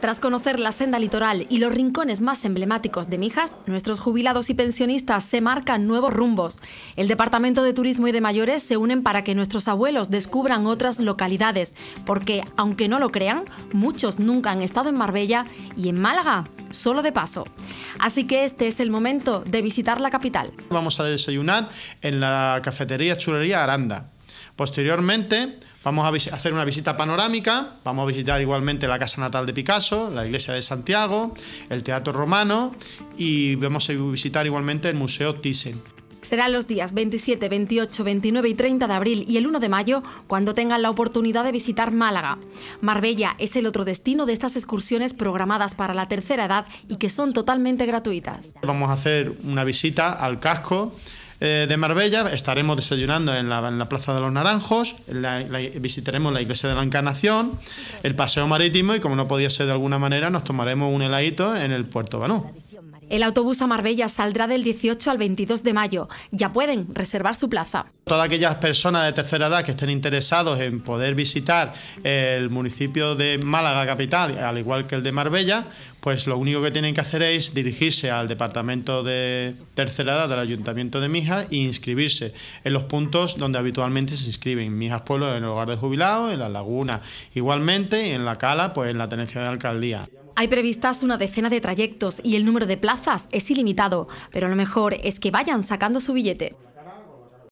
Tras conocer la senda litoral y los rincones más emblemáticos de Mijas, nuestros jubilados y pensionistas se marcan nuevos rumbos. El Departamento de Turismo y de Mayores se unen para que nuestros abuelos descubran otras localidades, porque, aunque no lo crean, muchos nunca han estado en Marbella y en Málaga, solo de paso. Así que este es el momento de visitar la capital. Vamos a desayunar en la cafetería Chulería Aranda Posteriormente, vamos a hacer una visita panorámica, vamos a visitar igualmente la casa natal de Picasso, la iglesia de Santiago, el Teatro Romano y vamos a visitar igualmente el Museo Thyssen. Serán los días 27, 28, 29 y 30 de abril y el 1 de mayo cuando tengan la oportunidad de visitar Málaga. Marbella es el otro destino de estas excursiones programadas para la tercera edad y que son totalmente gratuitas. Vamos a hacer una visita al casco eh, de Marbella, estaremos desayunando en la, Plaza de los Naranjos, visitaremos la Iglesia de la Encarnación, el Paseo Marítimo y, como no podía ser de alguna manera, nos tomaremos un heladito en el Puerto Banú. El autobús a Marbella saldrá del 18 al 22 de mayo. Ya pueden reservar su plaza. Todas aquellas personas de tercera edad que estén interesados en poder visitar el municipio de Málaga capital, al igual que el de Marbella, pues lo único que tienen que hacer es dirigirse al departamento de tercera edad del Ayuntamiento de Mijas e inscribirse en los puntos donde habitualmente se inscriben. Mijas Pueblo en el hogar de jubilados, en la laguna igualmente, y en la cala pues en la tenencia de la alcaldía. Hay previstas una decena de trayectos y el número de plazas es ilimitado, pero lo mejor es que vayan sacando su billete.